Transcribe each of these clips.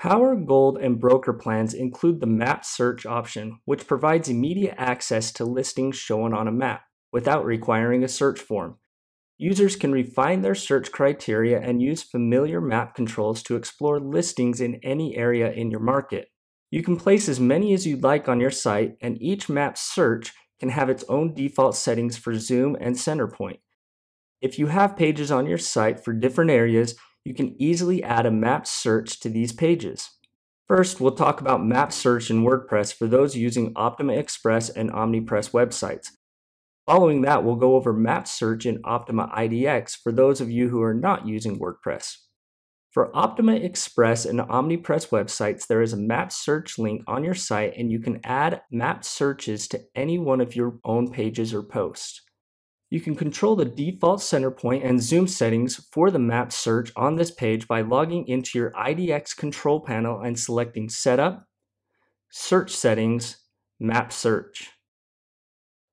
Power Gold and Broker plans include the map search option, which provides immediate access to listings shown on a map without requiring a search form. Users can refine their search criteria and use familiar map controls to explore listings in any area in your market. You can place as many as you'd like on your site, and each map search can have its own default settings for zoom and center point. If you have pages on your site for different areas, you can easily add a map search to these pages. First, we'll talk about map search in WordPress for those using Optima Express and OmniPress websites. Following that, we'll go over map search in Optima IDX for those of you who are not using WordPress. For Optima Express and OmniPress websites, there is a map search link on your site and you can add map searches to any one of your own pages or posts. You can control the default center point and zoom settings for the map search on this page by logging into your IDX control panel and selecting Setup, Search Settings, Map Search.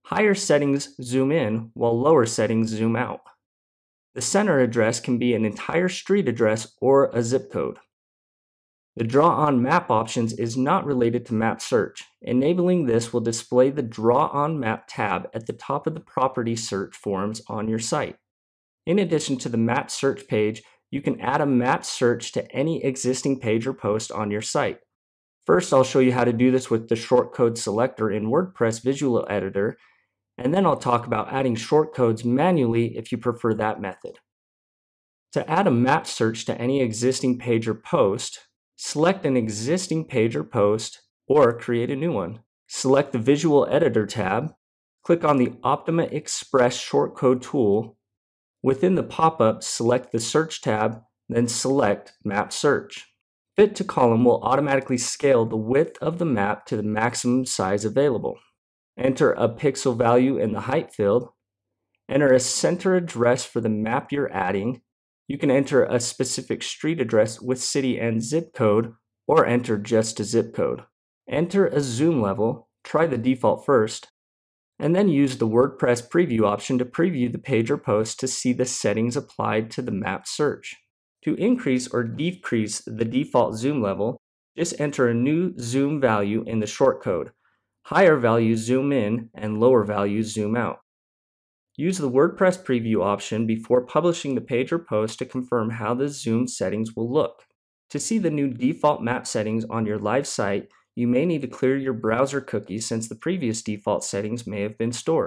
Higher settings zoom in, while lower settings zoom out. The center address can be an entire street address or a zip code. The Draw on Map options is not related to map search. Enabling this will display the Draw on Map tab at the top of the property search forms on your site. In addition to the map search page, you can add a map search to any existing page or post on your site. First, I'll show you how to do this with the shortcode selector in WordPress Visual Editor, and then I'll talk about adding shortcodes manually if you prefer that method. To add a map search to any existing page or post, Select an existing page or post or create a new one. Select the Visual Editor tab, click on the Optima Express shortcode tool. Within the pop-up, select the Search tab, then select Map Search. Fit to column will automatically scale the width of the map to the maximum size available. Enter a pixel value in the height field. Enter a center address for the map you're adding you can enter a specific street address with city and zip code, or enter just a zip code. Enter a zoom level, try the default first, and then use the WordPress preview option to preview the page or post to see the settings applied to the map search. To increase or decrease the default zoom level, just enter a new zoom value in the shortcode. Higher values zoom in and lower values zoom out. Use the WordPress preview option before publishing the page or post to confirm how the zoom settings will look. To see the new default map settings on your live site, you may need to clear your browser cookies since the previous default settings may have been stored.